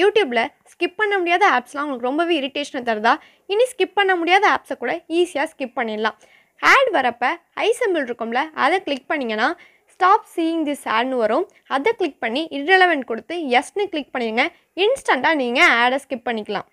யூடியூப்பில் ஸ்கிப் பண்ண முடியாத ஆப்ஸ்லாம் உங்களுக்கு ரொம்பவே இரிட்டேஷனை தருதா இனி ஸ்கிப் பண்ண முடியாத ஆப்ஸை கூட ஈஸியாக ஸ்கிப் பண்ணிடலாம் ஆட் வரப்போ ஐ இருக்கும்ல அதை கிளிக் பண்ணிங்கன்னா ஸ்டாப் சீயிங் திஸ் ஆட்னு வரும் அதை கிளிக் பண்ணி இர்ரெலவென்ட் கொடுத்து எஸ்னு கிளிக் பண்ணிடுங்க இன்ஸ்டண்ட்டாக நீங்கள் ஆடை ஸ்கிப் பண்ணிக்கலாம்